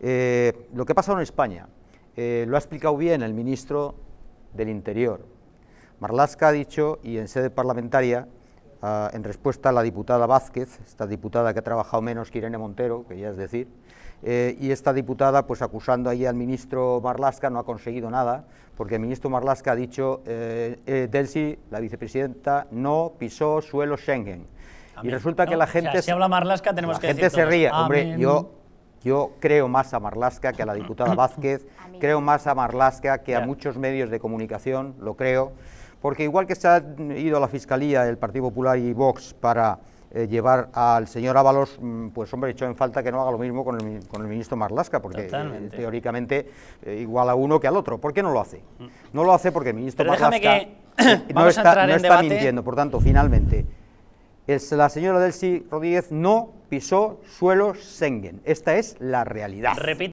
Eh, lo que ha pasado en España, eh, lo ha explicado bien el ministro del Interior. Marlaska ha dicho, y en sede parlamentaria, ah, en respuesta a la diputada Vázquez, esta diputada que ha trabajado menos que Irene Montero, que ya es decir, eh, y esta diputada pues acusando ahí al ministro Marlaska no ha conseguido nada, porque el ministro Marlaska ha dicho, Delsi, la vicepresidenta, no pisó suelo Schengen. Y resulta que la gente... si habla Marlaska tenemos la que gente se ríe. Hombre, yo yo creo más a Marlasca que a la diputada Vázquez, creo más a Marlasca que a muchos medios de comunicación, lo creo, porque igual que se ha ido a la Fiscalía el Partido Popular y Vox para eh, llevar al señor Ábalos, mm, pues hombre, hecho en falta que no haga lo mismo con el, ministro Marlasca, porque eh, teóricamente eh, igual a uno que al otro. ¿Por qué no lo hace? Mm. No lo hace porque el ministro Marlasca no está, no está mintiendo. Por tanto, finalmente la señora Delcy Rodríguez no pisó suelo Schengen. Esta es la realidad.